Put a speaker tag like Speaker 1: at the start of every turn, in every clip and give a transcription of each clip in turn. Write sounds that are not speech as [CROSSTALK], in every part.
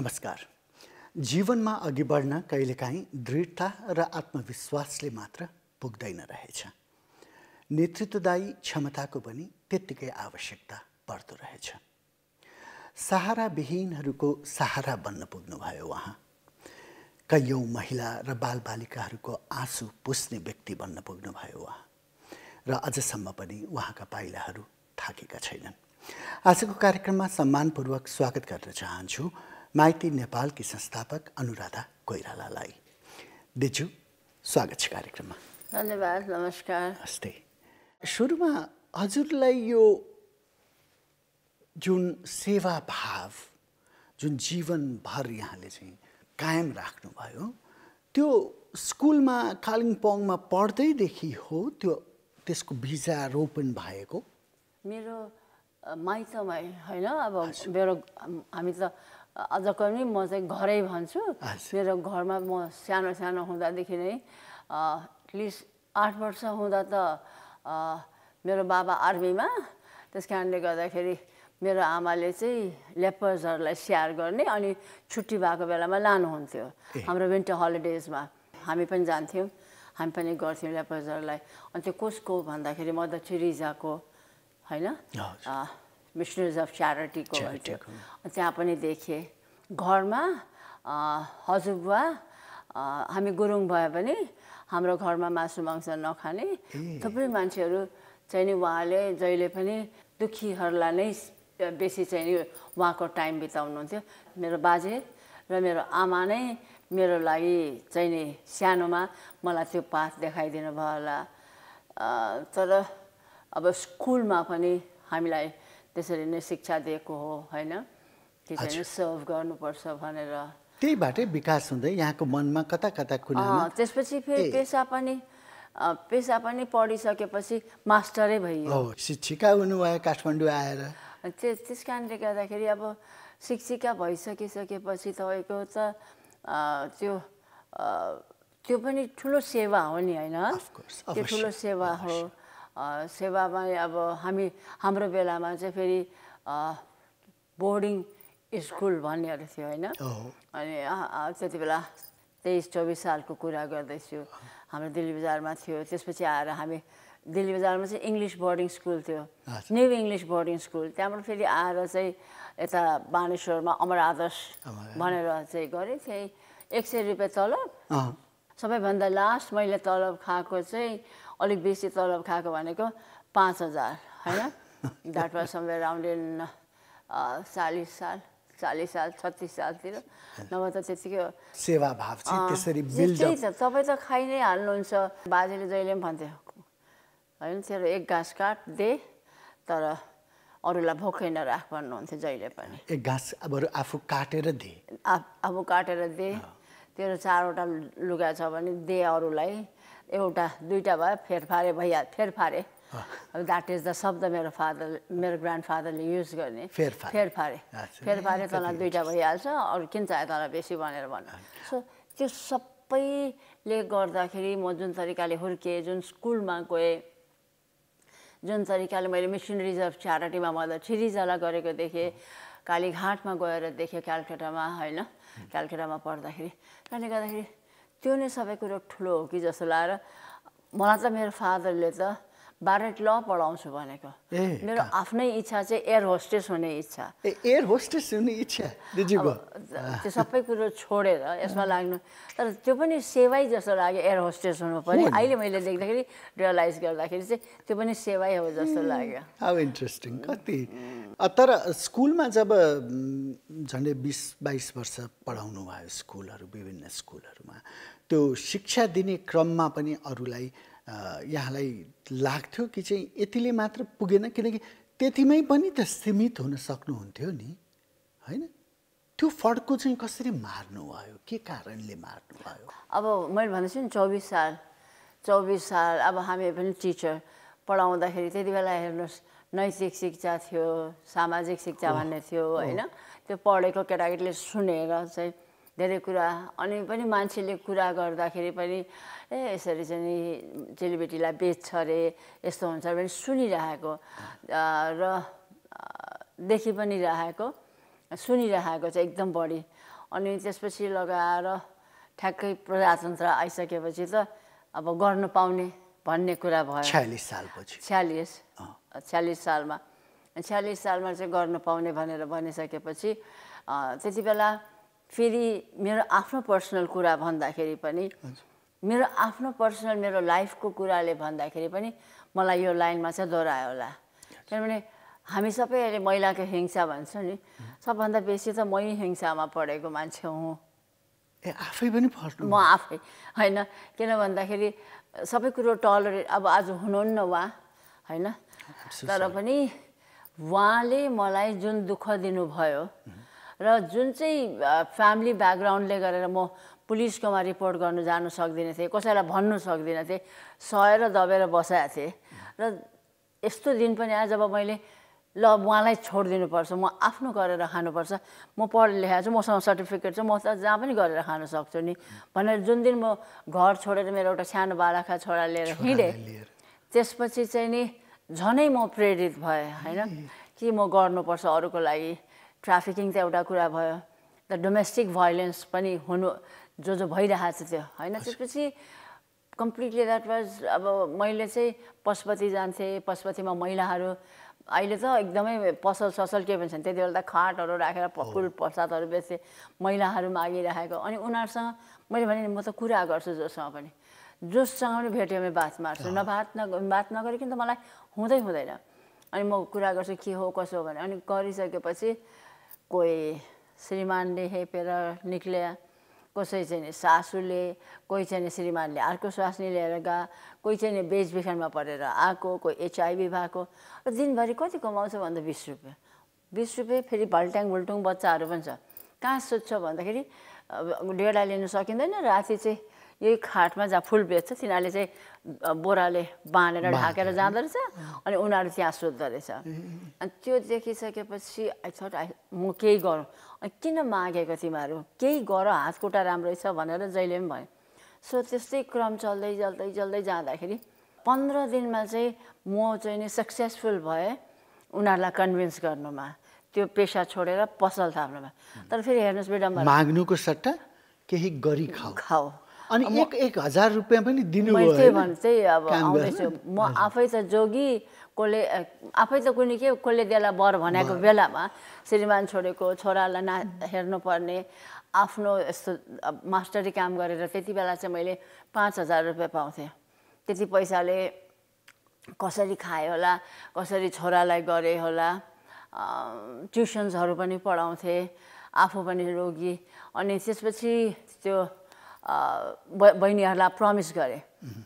Speaker 1: नमस्कार जीवनमा अघि बढ्न कहिलेकाहीँ दृढता र आत्मविश्वासले मात्र पुग्दैन रहेछ नेतृत्वदायी क्षमताको पनि त्यत्तिकै आवश्यकता पर्दो रहेछ सहाराविहीनहरूको सहारा बन्न पुग्नुभयो उहाँ कैयौँ महिला र बालबालिकाहरूको आँसु पुस्ने व्यक्ति बन्न पुग्नुभयो उहाँ र अझसम्म पनि उहाँका पाइलाहरू थाकेका छैनन् आजको कार्यक्रममा सम्मानपूर्वक स्वागत गर्न चाहन्छु माइती नेपालकी संस्थापक अनुराधा कोइरालालाई दिजु स्वागत छ कार्यक्रममा धन्यवाद नमस्कार नमस्ते सुरुमा हजुरलाई यो जुन सेवा भाव जुन जीवनभर यहाँले चाहिँ कायम राख्नुभयो त्यो स्कुलमा कालिम्पोङमा पढ्दैदेखि हो त्यो त्यसको बिजा रोपण भएको
Speaker 2: मेरो माइतमा होइन अब मेरो हामी त अझ पनि म चाहिँ घरै भन्छु मेरो घरमा म सानो सानो हुँदादेखि नै एटलिस्ट आठ वर्ष हुँदा त मेरो बाबा आर्मीमा त्यस कारणले गर्दाखेरि मेरो आमाले चाहिँ लेपर्सहरूलाई स्याहार गर्ने अनि छुट्टी भएको बेलामा लानुहुन्थ्यो हाम्रो विन्टर हलिडेजमा हामी पनि जान्थ्यौँ हामी पनि गर्थ्यौँ लेपर्सहरूलाई अनि त्यो कसको भन्दाखेरि म मदर टेरिजाको होइन मिसनरिज अफ च्यारिटीको भन्थ्यो त्यहाँ पनि देखेँ घरमा हजुरबुवा हामी गुरुङ भए पनि हाम्रो घरमा मासु मांस नखाने थुप्रै मान्छेहरू चाहिँ नि उहाँले जहिले पनि दुःखीहरूलाई नै बेसी चाहिँ नि उहाँको टाइम बिताउनुहुन्थ्यो मेरो बाजे र मेरो आमा नै मेरो लागि चाहिँ नि सानोमा मलाई त्यो पाठ देखाइदिनु भयो होला तर अब स्कुलमा पनि हामीलाई त्यसरी नै शिक्षा दिएको हो होइन त्यसरी नै सर्भ गर्नुपर्छ भनेर
Speaker 1: त्यही बाटै विकास हुँदै यहाँको मनमा कता कता कुरा
Speaker 2: त्यसपछि फेरि पेसा पनि पेसा पनि पढिसकेपछि मास्टरै भइयो
Speaker 1: शिक्षिका हुनुभयो काठमाडौँ आएर
Speaker 2: त्यस त्यस कारणले गर्दाखेरि अब शिक्षिका भइसकिसकेपछि तपाईँको त त्यो त्यो पनि ठुलो सेवा हो नि होइन त्यो ठुलो सेवा हो सेवामा अब हामी हाम्रो बेलामा चाहिँ फेरि बोर्डिङ स्कुल भन्नेहरू थियो होइन अनि त्यति बेला तेइस चौबिस सालको कुरा गर्दैछु हाम्रो दिल्ली बजारमा थियो त्यसपछि आएर हामी दिल्ली बजारमा चाहिँ इङ्ग्लिस बोर्डिङ स्कुल थियो न्यु इङ्ग्लिस बोर्डिङ स्कुल त्यहाँबाट फेरि आएर चाहिँ यता बानेश्वरमा अमर आदर्श भनेर चाहिँ गरेँ थिएँ एक सय रुपियाँ तलब सबैभन्दा लास्ट मैले तलब खाएको चाहिँ अलिक बेसी तलब खाएको भनेको पाँच हजार होइन द्याट समय राउन्ड चालिस साल चालिस साल छत्तिस सालतिर नभए त त्यतिकै
Speaker 1: सेवा भाव त्यही त
Speaker 2: तपाईँ त खाइ नै हाल्नुहुन्छ बाजेले जहिले पनि भन्थ्यो होइन तेरो एक घाँस काट दे तर अरूलाई भोकै नराख भन्नुहुन्थ्यो जहिले पनि
Speaker 1: एक घाँस अब आफू काटेर दे
Speaker 2: आफू काटेर दे तेरो चारवटा लुगा छ भने दे अरूलाई एउटा दुइटा भयो फेरफारे भइहाल फेरफारे द्याट इज द शब्द मेरो फादर मेरो ग्रान्ड फादरले युज गर्ने फेरफारे फेरफारे फेरफारे तँलाई दुइटा भइहाल्छ अरू किन चाहे तँलाई बेसी भनेर भन्नु सो त्यो सबैले गर्दाखेरि म जुन तरिकाले हुर्केँ जुन स्कुलमा गएँ जुन तरिकाले मैले मिसन रिजर्भ च्यारिटीमा मदर छिरिजाला गरेको देखेँ कालीघाटमा गएर देखेँ कलकत्तामा होइन कलकत्तामा पढ्दाखेरि त्यसले गर्दाखेरि त्यो नै सबै कुरो ठुलो हो कि जस्तो लागेर मलाई त मेरो फादरले त बारेट ल पढाउँछु भनेको मेरो आफ्नै इच्छा चाहिँ एयर होस्टेस हुने इच्छा एयर होस्टेस हुने इच्छा त्यो सबै कुरो छोडेर यसमा लाग्नु तर त्यो पनि सेवाई जस्तो लाग्यो एयर होस्टेस हुनु पनि अहिले मैले देख्दाखेरि रियलाइज गर्दाखेरि चाहिँ त्यो पनि सेवाई हो जस्तो लाग्यो
Speaker 1: हाउ इन्ट्रेस्टिङ कति तर स्कुलमा जब झन्डै बिस बाइस वर्ष पढाउनु भयो स्कुलहरू विभिन्न स्कुलहरूमा त्यो शिक्षा दिने क्रममा पनि अरूलाई यहाँलाई लाग्थ्यो कि चाहिँ यतिले मात्र पुगेन किनकि त्यतिमै पनि त सीमित हुन सक्नुहुन्थ्यो नि होइन त्यो फड्को चाहिँ कसरी मार्नु भयो के कारणले मार्नु भयो
Speaker 2: अब मैले भन्दैछु नि चौबिस साल चौबिस साल अब हामी पनि टिचर पढाउँदाखेरि त्यति बेला हेर्नुहोस् नैतिक शिक्षा थियो सामाजिक शिक्षा भन्ने थियो होइन त्यो पढेको केटाकेटीले सुनेर चाहिँ धेरै कुरा अनि पनि मान्छेले कुरा गर्दाखेरि पनि ए यसरी चाहिँ चेलीबेटीलाई बेच्छ अरे यस्तो हुन्छ भने सुनिरहेको र देखि पनि राखेको सुनिरहेको चाहिँ एकदम बढी अनि त्यसपछि लगाएर ठ्याक्कै प्रजातन्त्र आइसकेपछि त अब गर्न पाउने भन्ने कुरा भयो छ्यालिस सालपछि छ्यालिस छ्यालिस सालमा छ्यालिस सालमा चाहिँ गर्न पाउने भनेर भनिसकेपछि त्यति बेला फेरि मेरो आफ्नो पर्सनल कुरा भन्दाखेरि पनि मेरो आफ्नो पर्सनल मेरो लाइफको कुराले भन्दाखेरि पनि मलाई यो लाइनमा चाहिँ दोहोऱ्यायो होला किनभने हामी सबै अहिले महिलाको हिंसा भन्छ नि सबभन्दा बेसी त मै हिंसामा पढेको मान्छे हुँ ए
Speaker 1: आफै पनि फर्नु
Speaker 2: म आफै होइन किन भन्दाखेरि सबै कुरो टलरेट अब आज हुनुहुन्न उहाँ होइन तर पनि उहाँले मलाई जुन दुःख दिनुभयो र जुन चाहिँ फ्यामिली ब्याकग्राउन्डले गरेर म पुलिसकोमा रिपोर्ट गर्नु जानु सक्दिनँ थिएँ कसैलाई भन्नु सक्दिनँ थिएँ सहेर दबेर बसाएको थिएँ र यस्तो दिन पनि आयो जब मैले ल उहाँलाई छोडिदिनुपर्छ म आफ्नो गरेर खानुपर्छ म पढ लेखाएको छु मसँग सर्टिफिकेट छ म त जहाँ पनि गरेर खान सक्छु नि भनेर जुन दिन म घर छोडेर मेरो एउटा सानो बालाखा छोरा लिएर हिँडेँ त्यसपछि चाहिँ नि झनै म प्रेरित भएँ होइन कि म गर्नुपर्छ अरूको लागि ट्राफिकिङ चाहिँ एउटा कुरा भयो द डोमेस्टिक भायोलेन्स पनि हुनु जो जो भइरहेको छ त्यो होइन त्यसपछि कम्प्लिटली द्याट वाज अब मैले चाहिँ पशुपति जान्थेँ पशुपतिमा महिलाहरू अहिले त एकदमै पसल ससल के भन्छन् त्यति बेला त खाटहरू राखेर फुल प्रसादहरू बेच्थेँ महिलाहरू मागिराखेको अनि उनीहरूसँग मैले भने म त कुरा गर्छु जोसँग पनि जोसँग पनि भेट्यो भने बात मार्छु न बात न बात नगरिकन त मलाई हुँदै हुँदैन अनि म कुरा गर्छु के हो कसो हो भने अनि गरिसकेपछि कोही श्रीमानले हेपेर निक्ले कसै चाहिँ सासुले कोही चाहिँ श्रीमानले अर्को स्वास्नी लिएर गा कोही चाहिँ बेचबिखनमा परेर आएको कोही एचआइभी भएको र दिनभरि कति कमाउँछ भन्दा बिस रुपियाँ बिस रुपियाँ फेरि भल्ट्याङ भुल्टुङ बच्चाहरू पनि छ कहाँ सोध्छ भन्दाखेरि डेढा लिनु सकिँदैन राति चाहिँ यही खाटमा जहाँ फुल बेच्छ तिनीहरूले चाहिँ बोराले बाँधेर ढाकेर जाँदो रहेछ अनि उनीहरू त्यहाँ सोद्धो रहेछ अनि त्यो देखिसकेपछि आई थट आई म केही गरौँ अनि किन मागेको तिमीहरू केही गर हात खुट्टा राम्रै छ भनेर जहिले पनि भयो सो त्यस्तै क्रम चल्दै चल्दै चल्दै जाँदाखेरि पन्ध्र दिनमा चाहिँ म चाहिँ नि सक्सेसफुल भएँ उनीहरूलाई कन्भिन्स गर्नुमा त्यो पेसा छोडेर पसल थाप्नुमा तर फेरि हेर्नुहोस् बेटा माग्नुको
Speaker 1: सट्टा केही गरी खाऊ खाऊ अनि एक एक हजार रुपियाँ पनि दिनु भन्नु चाहिँ अब म
Speaker 2: आफै त जोगी कसले आफै त कुनै के कसले देला बर भनेको बेलामा श्रीमान छोडेको छोरालाई ना हेर्नुपर्ने आफ्नो यस्तो मास्टरी काम गरेर त्यति बेला चाहिँ मैले पाँच हजार रुपियाँ पाउँथेँ त्यति पैसाले कसरी खाएँ होला कसरी छोरालाई गरेँ होला ट्युसन्सहरू पनि पढाउँथेँ आफू पनि रोगी अनि त्यसपछि त्यो बहिनीहरूलाई प्रमिस गरेँ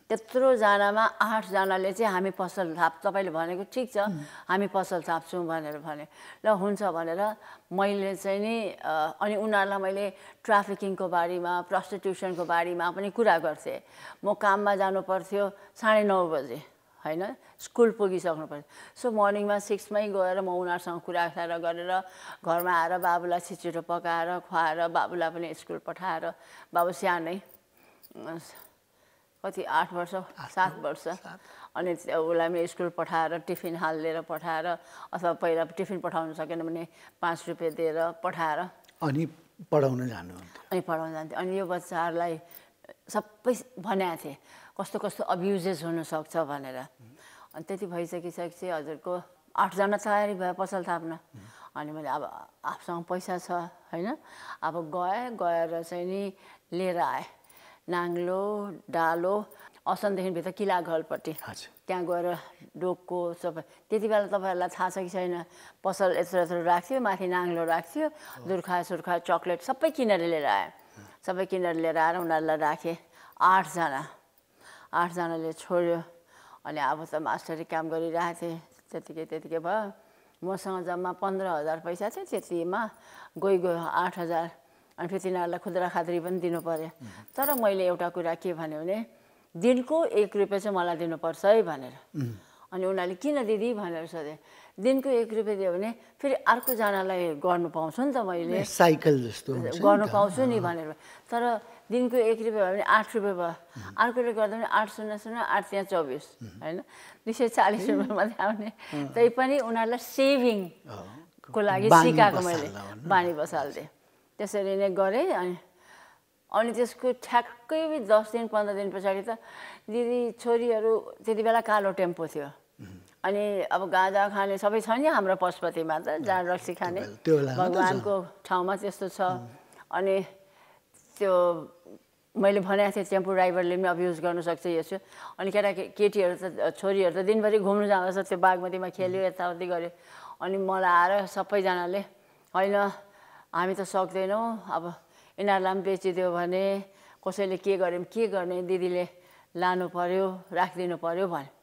Speaker 2: त्यत्रोजनामा आठजनाले चाहिँ हामी पसल थाप तपाईँले भनेको ठिक छ हामी पसल थाप्छौँ भनेर भने ल हुन्छ भनेर मैले चाहिँ नि अनि उनीहरूलाई मैले ट्राफिकिङको बारेमा प्रस्टिट्युसनको बारेमा पनि कुरा गर्थेँ म काममा जानु पर्थ्यो साढे नौ बजे होइन स्कुल पुगिसक्नु पर्छ सो मर्निङमा सिक्समै गएर म उनीहरूसँग कुराकाएर गरेर घरमा आएर बाबुलाई छिचिटो पकाएर खुवाएर बाबुलाई पनि स्कुल पठाएर बाबु सानै कति आठ वर्ष सात वर्ष अनि उसलाई पनि स्कुल पठाएर टिफिन हालिदिएर पठाएर अथवा पहिला टिफिन पठाउन सकेन भने पाँच रुपियाँ दिएर पठाएर
Speaker 1: अनि पढाउन जानु
Speaker 2: अनि पढाउन जान्थ्यो अनि यो बच्चाहरूलाई सबै भनेको थिएँ कस्तो कस्तो अब्युजेस हुनसक्छ भनेर अनि त्यति भइसकिसकेपछि हजुरको आठजना तयारी भयो पसल थाप्न अनि मैले अब आफूसँग पैसा छ होइन अब गएँ गएर चाहिँ नि लिएर आएँ नाङ्लो डालो असनदेखि भित्र किला घरपट्टि त्यहाँ गएर डोको सबै त्यति बेला तपाईँहरूलाई थाहा छ कि छैन पसल यत्रो यत्रो राख्थ्यो माथि नाङ्लो राख्थ्यो दुर्खा सुर्खा चक्लेट सबै किनेर लिएर आएँ सबै किनेर लिएर आएर उनीहरूलाई राखेँ आठजना आठजनाले छोड्यो अनि अब त मास्टरी काम गरिरहेको थिएँ त्यतिकै त्यतिकै भयो मसँग जम्मा पन्ध्र हजार पैसा थियो त्यतिमा गइ गयो आठ हजार अनि फेरि तिनीहरूलाई खुद्रा खाद्री पनि दिनु पऱ्यो तर मैले एउटा कुरा के भने भने दिनको एक रुपियाँ चाहिँ मलाई दिनुपर्छ है भनेर अनि उनीहरूले किन दिदी भनेर सोधेँ दिनको एक रुपियाँ दियो भने फेरि अर्कोजनालाई गर्नु पाउँछु नि त मैले
Speaker 1: साइकल जस्तो गर्नु पाउँछु
Speaker 2: नि भनेर तर दिनको एक रुपियाँ भयो भने आठ रुपियाँ भयो अर्कोले गर्दा पनि आठ शून्य शून्य आठ त्यहाँ चौबिस होइन दुई सय चालिस रुपियाँ मात्रै आउने तैपनि उनीहरूलाई सेभिङको लागि सिकाएको मैले बानी बसाल्दिएँ त्यसरी नै गरेँ अनि अनि त्यसको ठ्याक्कै दस दिन पन्ध्र दिन पछाडि त दिदी छोरीहरू त्यति बेला कालो टेम्पो थियो अनि अब गाँजा खाने सबै छ नि हाम्रो पशुपतिमा त जहाँ रक्सी खाने भगवान्को ठाउँमा त्यस्तो छ अनि त्यो मैले भनेको थिएँ टेम्पो ड्राइभरले पनि अब अब्युज गर्नुसक्छ यसो अनि केटा केटीहरू त छोरीहरू त दिनभरि घुम्नु जाँदछ त्यो बागमतीमा खेल्यो यताउति गऱ्यो अनि मलाई आएर सबैजनाले होइन हामी त सक्दैनौँ अब यिनीहरूलाई पनि बेचिदियो भने कसैले के गर्यो के गर्ने दिदीले लानु पऱ्यो राखिदिनु पऱ्यो भने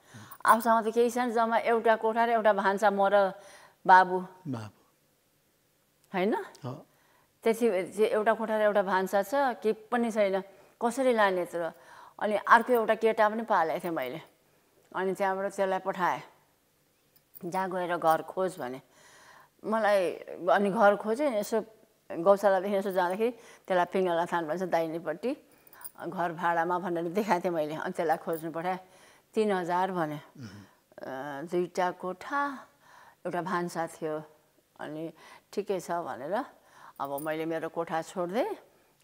Speaker 2: आफूसँग त केही छैन जम्मा एउटा कोठा र एउटा भान्सा म र बाबु बाबु होइन त्यति एउटा कोठा र एउटा भान्सा छ केही पनि छैन कसरी लाने त अनि अर्को एउटा केटा पनि पालेको थिएँ मैले अनि त्यहाँबाट त्यसलाई पठाएँ जहाँ गएर घर खोज भने मलाई अनि घर खोजेँ यसो गौशालादेखि यसो जाँदाखेरि त्यसलाई पिङ्गला थान भन्छ दाहिनेपट्टि घर भाडामा भनेर देखाएको थिएँ मैले अनि त्यसलाई खोज्नु पठाएँ तिन हजार भने दुईवटा कोठा एउटा भान्सा थियो अनि ठिकै छ भनेर अब मैले मेरो कोठा छोडिदिएँ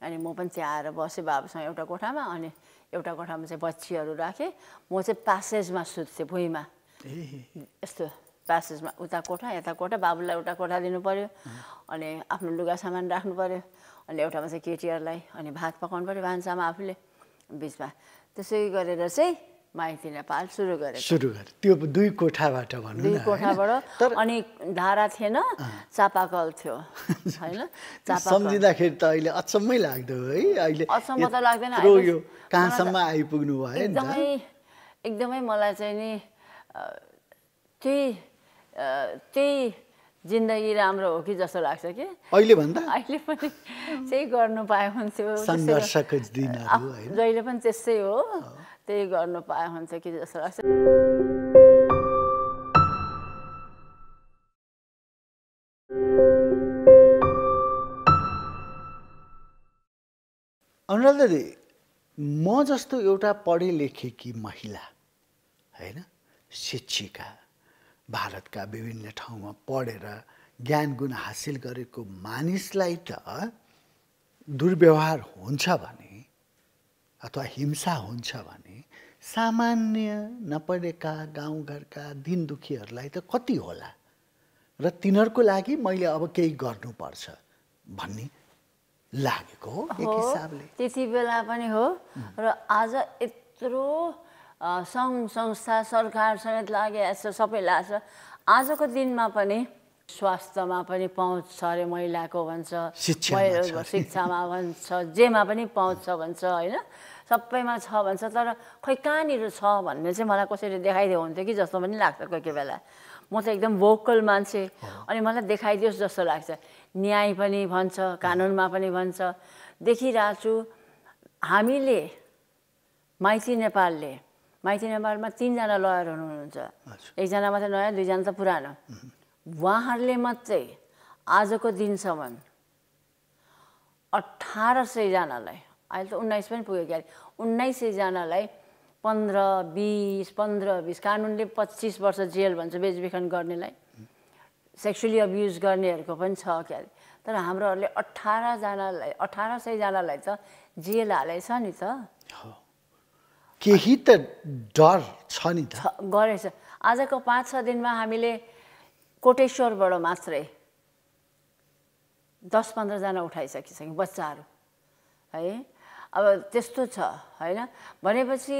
Speaker 2: अनि म पनि त्यहाँ आएर बसेँ बाबुसँग एउटा कोठामा अनि एउटा कोठामा चाहिँ बच्चीहरू राखेँ म चाहिँ प्यासेजमा सुत्थेँ भुइँमा यस्तो प्यासेजमा उता कोठा यता कोठा बाबुलाई एउटा कोठा दिनु पऱ्यो अनि आफ्नो लुगा सामान राख्नु पऱ्यो अनि एउटामा चाहिँ केटीहरूलाई अनि भात पकाउनु पऱ्यो भान्सामा आफूले बिचमा त्यसै गरेर चाहिँ माइती नेपाल सुरु गरे सुरु
Speaker 1: गरे त्यो दुई कोठाबाट भनौँ दुई
Speaker 2: कोठाबाट अनि धारा थिएन चापाकल थियो होइन [LAUGHS]
Speaker 1: सम्झिँदाखेरि त अहिले अचम्मै लाग्दो है अहिले अचम्म त लाग्दैन कहाँसम्म आइपुग्नु भयो एकदमै
Speaker 2: एकदमै मलाई चाहिँ नि त्यही त्यही जिन्दगी राम्रो हो कि जस्तो लाग्छ कि अहिले भन्दा अहिले पनि त्यही गर्नु पाए हुन्थ्यो जहिले पनि त्यस्तै हो त्यही गर्नु पाए हुन्छ कि जस्तो लाग्छ
Speaker 1: अनुराध दिदी म जस्तो एउटा पढे लेखेकी महिला होइन शिक्षिका भारतका विभिन्न ठाउँमा पढेर ज्ञान गुण हासिल गरेको मानिसलाई त दुर्व्यवहार हुन्छ भने अथवा हिंसा हुन्छ भने सामान्य नपढेका गाउँघरका दिनदुखीहरूलाई त कति होला र तिनीहरूको लागि मैले अब केही गर्नुपर्छ भन्ने लागेको हो हिसाबले
Speaker 2: त्यति बेला पनि हो र आज यत्रो सङ्घ संस्था सरकार समेत लागेछ सबै लाग्छ आजको दिनमा पनि स्वास्थ्यमा पनि पहुँच छ अरे महिलाको भन्छ शिक्षामा भन्छ जेमा पनि पहुँच छ भन्छ होइन सबैमा छ भन्छ तर खोइ कहाँनिर छ भन्ने चाहिँ मलाई कसैले देखाइदियो हुन्थ्यो कि जस्तो पनि लाग्छ कोही कोही बेला म त एकदम भोकल मान्छे अनि मलाई देखाइदियोस् जस्तो लाग्छ न्याय पनि भन्छ कानुनमा पनि भन्छ देखिरहेको छु हामीले माइती नेपालले माइती नेपालमा तिनजना लयर हुनुहुन्छ एकजना मात्रै नयाँ दुईजना त पुरानो उहाँहरूले मात्रै आजको दिनसम्म अठार सयजनालाई अहिले त उन्नाइस पनि पुग्यो क्या उन्नाइस सयजनालाई पन्ध्र बिस पन्ध्र बिस कानुनले पच्चिस वर्ष जेल भन्छ बेचबिखन गर्नेलाई सेक्सुली अब्युज गर्नेहरूको पनि छ क्या अरे तर हाम्रोहरूले अठारजनालाई अठार सयजनालाई त जेल हालेछ नि त
Speaker 1: केही त डर छ नि त
Speaker 2: गरेछ आजको पाँच छ दिनमा हामीले कोटेश्वरबाट मात्रै दस पन्ध्रजना उठाइसकिसक्यो बच्चाहरू है अब त्यस्तो छ होइन भनेपछि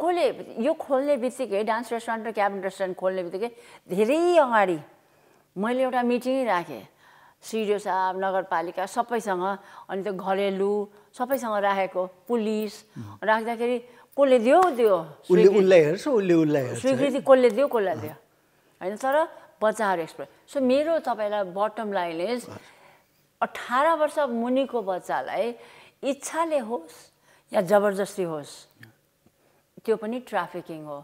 Speaker 2: कसले यो खोल्ने बित्तिकै डान्स रेस्टुरेन्ट र क्याबिन रेस्टुरेन्ट खोल्ने बित्तिकै धेरै अगाडि मैले एउटा मिटिङ राखेँ सिडिओ साहब नगरपालिका सबैसँग अनि त्यो घरेलु सबैसँग राखेको पुलिस राख्दाखेरि कसले दियो दियो
Speaker 1: स्वीकृति
Speaker 2: कसले दियो कसलाई दियो होइन तर बच्चाहरू एक्सप्लोर सो मेरो तपाईँलाई बटम लाइन इज अठार वर्ष मुनिको बच्चालाई इच्छाले होस् या जबरजस्ती होस् त्यो पनि ट्राफिकिङ हो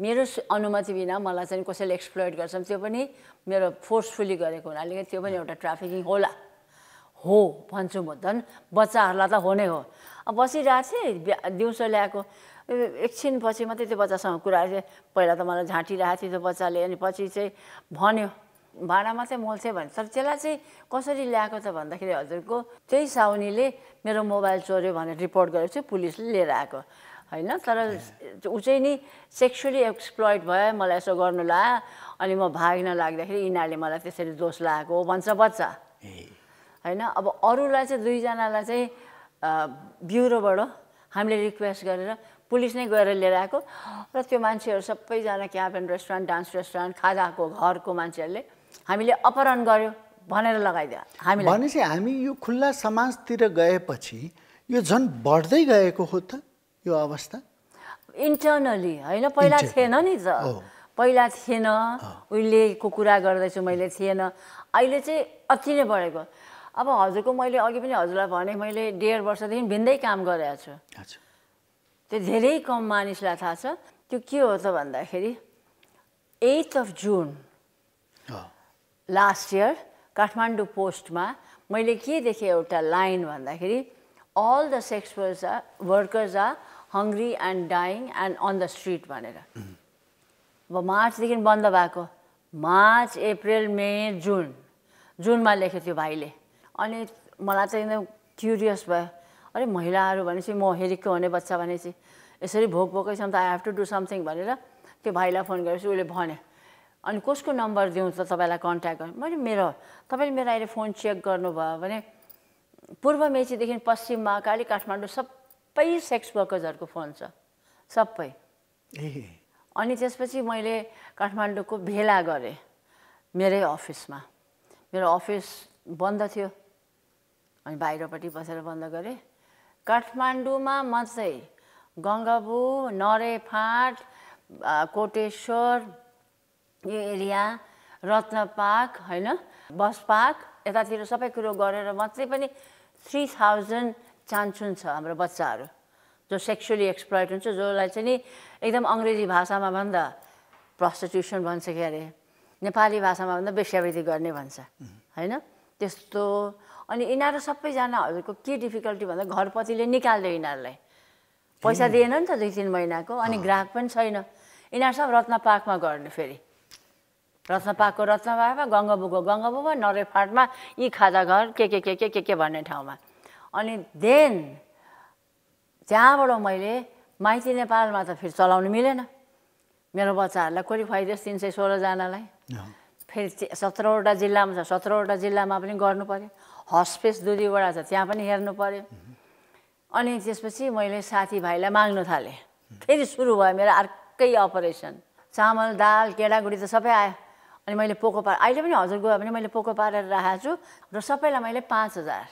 Speaker 2: मेरो अनुमति बिना मलाई चाहिँ कसैले एक्सप्लोइट गर्छ त्यो पनि मेरो फोर्सफुली गरेको हुनाले त्यो पनि एउटा ट्राफिकिङ होला हो भन्छु म झन् बच्चाहरूलाई त हो नै हो अब बसिरहेको थिएँ दिउँसो ल्याएको एकछिनपछि मात्रै त्यो बच्चासँग कुरा थिएँ पहिला त मलाई झाँटिरहेको थियो त्यो बच्चाले अनि पछि चाहिँ भन्यो भाँडा मात्रै मोल्थेँ भने तर त्यसलाई चाहिँ कसरी ल्याएको त भन्दाखेरि हजुरको त्यही साउनीले मेरो मोबाइल चोर्यो भनेर रिपोर्ट गरेको चाहिँ पुलिसले लिएर आएको होइन तर ऊ चाहिँ नि सेक्सुली एक्सप्लोइड भयो मलाई यसो गर्नु ला अनि म भाग्न लाग्दाखेरि यिनीहरूले मलाई त्यसरी दोष लगाएको हो भन्छ बच्चा होइन अब अरूलाई चाहिँ दुईजनालाई चाहिँ ब्युरोबाट हामीले रिक्वेस्ट गरेर पुलिस नै गएर लिएर आएको र त्यो मान्छेहरू सबैजना cab and restaurant dance restaurant खाजाको घरको मान्छेहरूले हामीले अपहरण गर्यो भनेर लगाइदियो हामी
Speaker 1: भनेपछि हामी यो खुल्ला समाजतिर गएपछि यो झन् बढ्दै गएको हो त यो अवस्था
Speaker 2: इन्टर्नली होइन पहिला थिएन नि त पहिला थिएन उहिलेको कुरा गर्दैछु मैले थिएन अहिले चाहिँ अति नै बढेको अब हजुरको मैले अघि पनि हजुरलाई भने मैले डेढ वर्षदेखि भिन्दै काम गरेको छु त्यो धेरै कम मानिसलाई थाहा छ त्यो के हो त भन्दाखेरि eight of June last year Kathmandu पोस्टमा मैले के देखेँ एउटा लाइन भन्दाखेरि all the sex are workers are hungry and dying and on the street भनेर अब मार्चदेखि बन्द भएको मार्च अप्रिल मे जुन जुनमा लेख्यो थियो भाइले अनि मलाई चाहिँ एकदम क्युरियस भयो अरे महिलाहरू भनेपछि म हेरेको हुने बच्चा भनेपछि यसरी भोक भोकै छ त I have to do something भनेर त्यो भाइलाई फोन गरेपछि उसले भन्यो अनि कसको नम्बर दिउँ त तपाईँलाई कन्ट्याक्ट गर्नु मैले मेरो तपाईँले मेरो अहिले फोन चेक गर्नुभयो भने पूर्व मेचीदेखि पश्चिममा काली काठमाडौँ सबै सेक्स वर्कर्सहरूको फोन छ सबै अनि त्यसपछि मैले काठमाडौँको भेला गरेँ मेरै अफिसमा मेरो अफिस बन्द थियो अनि बाहिरपट्टि बसेर बन्द गरेँ काठमाडौँमा म चाहिँ गङ्गाबु फाँट कोटेश्वर यो एरिया रत्न पार्क होइन बस पार्क यतातिर सबै कुरो गरेर मात्रै पनि थ्री थाउजन्ड चान्सुन छ हाम्रो बच्चाहरू जो सेक्सुली एक्सप्लोइड हुन्छ जसलाई चाहिँ नि एकदम अङ्ग्रेजी भाषामा भन्दा प्रस्टिट्युसन भन्छ के अरे नेपाली भाषामा भन्दा बेस्यावृत्ति गर्ने भन्छ होइन त्यस्तो अनि यिनीहरू सबैजनाहरूको के डिफिकल्टी भन्दा घरपतिले निकाल्दै यिनीहरूलाई पैसा दिएन नि त दुई तिन महिनाको अनि ग्राहक पनि छैन यिनीहरू सब रत्न पार्कमा गर्ने फेरि रत्न पार्कको रत्न पार्कमा गङ्गाबुको गङ्गाबुमा यी खाजा घर के के के के के के भन्ने ठाउँमा अनि देन त्यहाँबाट मैले माइती नेपालमा त फेरि चलाउनु मिलेन मेरो बच्चाहरूलाई क्वालिफाइदियोस् तिन सय सोह्रजनालाई फेरि सत्रवटा जिल्लामा छ सत्रवटा जिल्लामा पनि गर्नु पऱ्यो हस्पेस दुधीवडा छ त्यहाँ पनि हेर्नु पऱ्यो अनि त्यसपछि मैले साथीभाइलाई माग्नु थालेँ फेरि सुरु भयो मेरो अर्कै अपरेसन चामल दाल केडागुडी त सबै आयो अनि मैले पोको पार अहिले पनि हजुर गयो भने मैले पोको पारेर राखेको छु र सबैलाई मैले पाँच हजार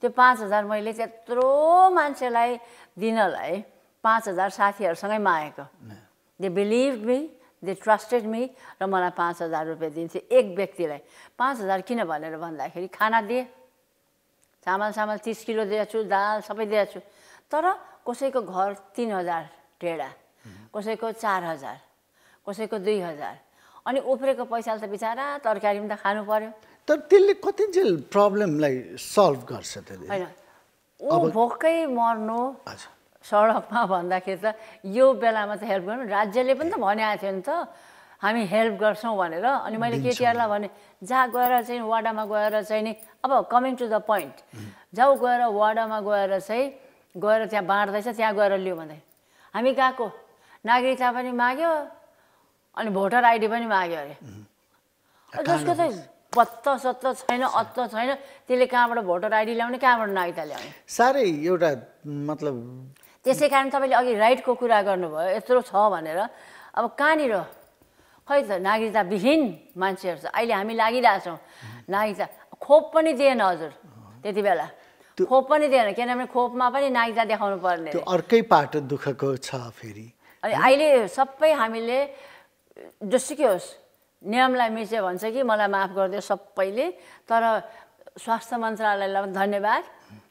Speaker 2: त्यो पाँच हजार मैले त्यत्रो मान्छेलाई दिनलाई पाँच हजार साथीहरूसँगै मागेको they believe me they trusted me र मलाई पाँच हजार रुपियाँ दिन्थे एक व्यक्तिलाई पाँच हजार किन भनेर भन्दाखेरि खाना दिए चामल सामल तिस किलो दिएछु दाल सबै दिएछु तर कसैको घर तिन हजार टेढा कसैको चार हजार कसैको दुई हजार अनि उफ्रेको पैसाले त बिचरा तरकारी पनि त खानु पर्यो
Speaker 1: तर त्यसले कति प्रब्लमलाई सल्भ गर्छ त्यसले होइन
Speaker 2: ऊ भोकै मर्नु सडकमा भन्दाखेरि त यो बेलामा चाहिँ हेल्प गर्नु राज्यले पनि त भनेको थियो नि त हामी हेल्प गर्छौँ भनेर अनि मैले केटिआरलाई भने जहाँ गएर चाहिँ वाडामा गएर चाहिँ नि अब कमिङ टु द पोइन्ट जाऊ गएर वाडामा गएर चाहिँ गएर त्यहाँ बाँड्दैछ त्यहाँ गएर लियो भन्दै हामी गएको नागरिकता पनि माग्यो अनि भोटर आइडी पनि माग्यो अरे जसको चाहिँ पत्त सत्त छैन अत्त छैन त्यसले कहाँबाट भोटर आइडी ल्याउने कहाँबाट नागरिकता ल्याउने
Speaker 1: साह्रै एउटा मतलब
Speaker 2: त्यसै कारण तपाईँले अघि राइटको कुरा गर्नुभयो यत्रो छ भनेर अब कहाँनिर खै त नागरिकताविहीन मान्छेहरू छ अहिले हामी लागिरहेछौँ नागरिकता खोप पनि दिएन हजुर त्यति बेला खोप पनि दिएन किनभने खोपमा पनि नागरिकता देखाउनु पर्ने
Speaker 1: अर्कै पाटो दुःखको छ फेरि अनि अहिले
Speaker 2: सबै हामीले जोसुकै होस् नियमलाई मिच्यो भन्छ कि मलाई माफ गरिदियो सबैले तर स्वास्थ्य मन्त्रालयलाई धन्यवाद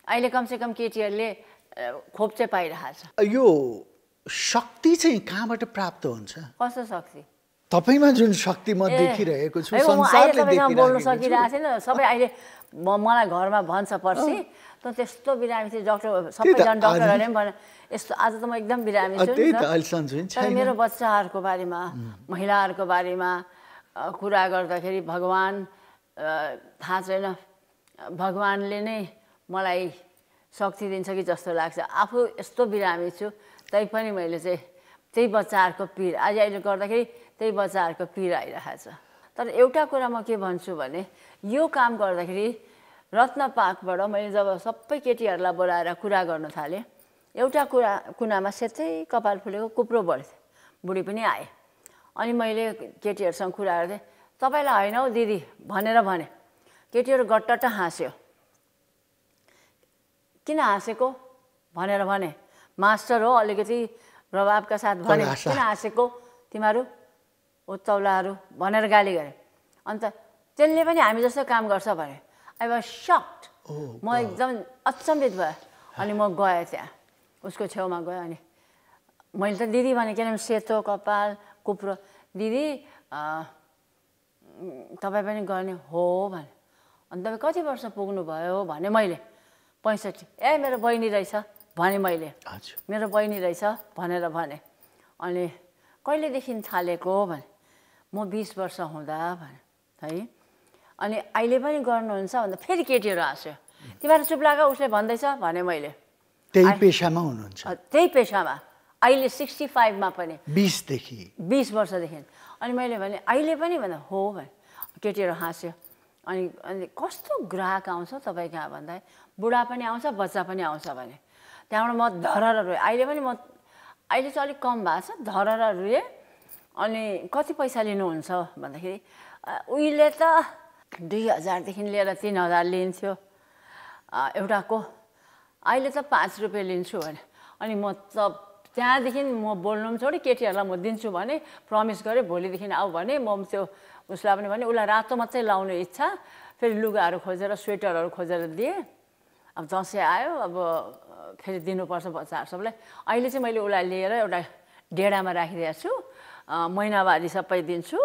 Speaker 2: अहिले कमसेकम केटीहरूले खोप चाहिँ छ
Speaker 1: यो शक्ति चाहिँ कहाँबाट प्राप्त हुन्छ
Speaker 2: कस्तो शक्ति
Speaker 1: तपाईँमा जुन शक्ति म देखिरहेको छु बोल्नु सकिरहेको छैन
Speaker 2: सबै अहिले मलाई घरमा भन्छ पर्सि त त्यस्तो बिरामी थियो डक्टर सबैजना डक्टरहरूले पनि भन यस्तो आज त म एकदम बिरामी छु मेरो बच्चाहरूको बारेमा महिलाहरूको बारेमा कुरा गर्दाखेरि भगवान् थाहा छैन भगवान्ले नै मलाई शक्ति दिन्छ कि जस्तो लाग्छ आफू यस्तो बिरामी छु तैपनि मैले चाहिँ त्यही बच्चाहरूको पिर आज अहिले गर्दाखेरि त्यही बच्चाहरूको पिर आइरहेको छ तर एउटा कुरा म के भन्छु भने यो काम गर्दाखेरि रत्न पार्कबाट मैले जब सबै केटीहरूलाई बोलाएर कुरा गर्न थालेँ एउटा कुरा कुनामा सेतै कपाल फुलेको कुप्रो बढ्थ्यो बुढी पनि आए अनि मैले केटीहरूसँग कुरा गर्थेँ तपाईँलाई होइन हौ दिदी भनेर भने केटीहरू गट्टट्ट हाँस्यो किन हाँसेको भनेर भने मास्टर हो अलिकति प्रभावका साथ भने किन हाँसेको तिमीहरू चौलाहरू भनेर गाली गरे अन्त त्यसले पनि हामी जस्तो काम गर्छ भने आई वाज सक्ट oh, म एकदम अचम्बित भएँ अनि म गएँ त्यहाँ उसको छेउमा गएँ अनि मैले त दिदी भने किनभने सेतो कपाल कुप्रो दिदी तपाईँ पनि गर्ने हो भने अनि तपाईँ कति वर्ष पुग्नुभयो भने मैले पैँसठी ए मेरो बहिनी रहेछ भने मैले मेरो बहिनी रहेछ भनेर भने अनि कहिलेदेखि थालेको भने म बिस वर्ष हुँदा भने है अनि अहिले पनि गर्नुहुन्छ भन्दा फेरि केटीहरू हाँस्यो तिमीहरू चुप लाग उसले भन्दैछ भने मैले त्यही
Speaker 1: पेसामा हुनुहुन्छ
Speaker 2: त्यही पेसामा अहिले सिक्सटी फाइभमा पनि
Speaker 1: बिसदेखि
Speaker 2: बिस वर्षदेखि अनि मैले भने अहिले पनि भन्दा हो भने केटीहरू हाँस्यो अनि अनि कस्तो ग्राहक आउँछ तपाईँ कहाँ भन्दा बुढा पनि आउँछ बच्चा पनि आउँछ भने त्यहाँबाट म धरर रोएँ अहिले पनि म अहिले चाहिँ अलिक कम भएको छ रोएँ अनि कति पैसा लिनुहुन्छ भन्दाखेरि उहिले त दुई हजारदेखि लिएर तिन हजार लिन्थ्यो एउटाको अहिले त पाँच रुपियाँ लिन्छु भने अनि म त त्यहाँदेखि म बोल्नु पनि छोडेँ केटीहरूलाई म दिन्छु भने प्रमिस गरेँ भोलिदेखि आऊ भने म त्यो उसलाई पनि भने उसलाई रातो मात्रै लाउने इच्छा फेरि लुगाहरू खोजेर स्वेटरहरू खोजेर दिएँ अब दसैँ आयो अब फेरि दिनुपर्छ बच्चाहरू सबलाई अहिले चाहिँ मैले उसलाई लिएर एउटा डेडामा राखिदिएको छु महिनावारी सबै दिन्छु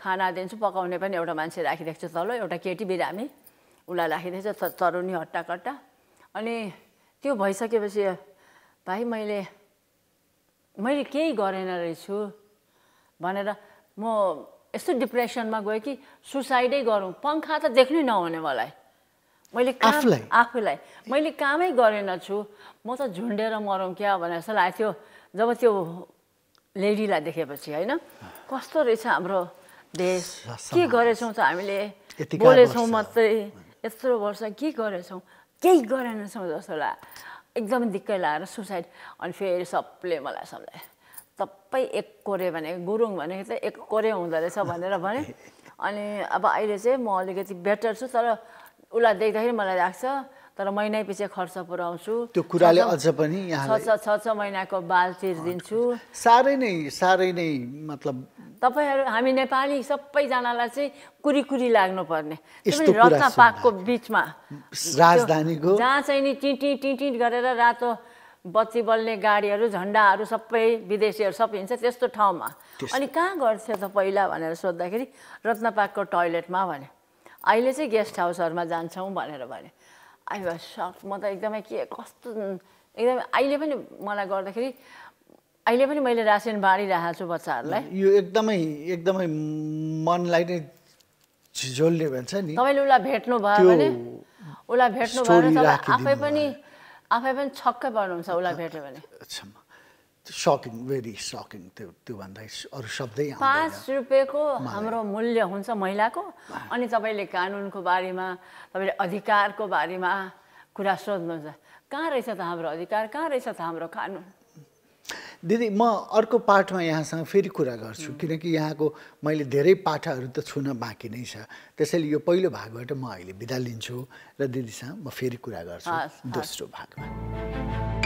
Speaker 2: खाना दिन्छु पकाउने पनि एउटा मान्छे राखिदिएको छु तल एउटा केटी बिरामी उसलाई राखिदिएको छ तरुनी हट्टाकट्टा अनि त्यो भइसकेपछि भाइ मैले मैले केही गरेन रहेछु भनेर म यस्तो डिप्रेसनमा गएँ कि सुसाइडै गरौँ पङ्खा त देख्नै नहुने मलाई मैले आफूलाई आफूलाई मैले कामै गरेन छु म त झुन्डेर मरौँ क्या भनेर जस्तो लागेको थियो जब त्यो लेडीलाई देखेपछि होइन कस्तो रहेछ हाम्रो देश के गरेछौँ त हामीले बोलेछौँ मात्रै यत्रो वर्ष के गरेछौँ केही गरेनछौँ जस्तो लाग्यो एकदम दिक्कै लाएर सुसाइड अनि फेरि सबले मलाई सम्झायो सबै एक कोरे भने गुरुङ भनेको त एक कोरे हुँदो रहेछ भनेर भने अनि अब अहिले चाहिँ म अलिकति बेटर छु तर उसलाई देख्दाखेरि मलाई लाग्छ तर महिनै पछि खर्च पुऱ्याउँछु त्यो कुराले अझ
Speaker 1: पनि छ
Speaker 2: छ छ महिनाको बाल तिर्दिन्छु
Speaker 1: साह्रै नै साह्रै नै मतलब
Speaker 2: तपाईँहरू हामी नेपाली सबैजनालाई चाहिँ कुरीकुरी लाग्नुपर्ने रत्न पाकको बिचमा
Speaker 1: राजधानीको जहाँ
Speaker 2: चाहिँ नि टिटी टिटी गरेर रातो बत्ती बल्ने गाडीहरू झन्डाहरू सबै विदेशीहरू सबै हिँड्छ त्यस्तो ठाउँमा अनि कहाँ गर्छ त पहिला भनेर सोद्धाखेरि रत्नपाकको टोइलेटमा भने अहिले चाहिँ गेस्ट हाउसहरूमा जान्छौँ भनेर भने आई वाज सक म त एकदमै के कस्तो एकदमै अहिले पनि मलाई गर्दाखेरि अहिले पनि मैले रासिन बाँडिरहेको छु बच्चाहरूलाई
Speaker 1: यो एकदमै एकदमै मनलाई नै झिझोल्ने भन्छ नि तपाईँले
Speaker 2: उसलाई भेट्नु भयो भने उसलाई भेट्नु भयो भने आफै पनि आफै पनि छक्कै पर्नुहुन्छ उसलाई भेट्यो भने
Speaker 1: सकिङ भेरी सकिङ त्यो त्योभन्दा अरू शब्दै
Speaker 2: पाँच रुपियाँको हाम्रो मूल्य हुन्छ महिलाको अनि तपाईँले कानुनको बारेमा तपाईँले अधिकारको बारेमा कुरा सोध्नुहुन्छ कहाँ रहेछ त हाम्रो अधिकार कहाँ रहेछ त हाम्रो कानुन
Speaker 1: दिदी म अर्को पाठमा यहाँसँग फेरि कुरा गर्छु किनकि यहाँको मैले धेरै पाठहरू त छुन बाँकी नै छ त्यसैले यो पहिलो भागबाट म अहिले बिदा लिन्छु र दिदीसँग म फेरि कुरा गर्छु दोस्रो भागमा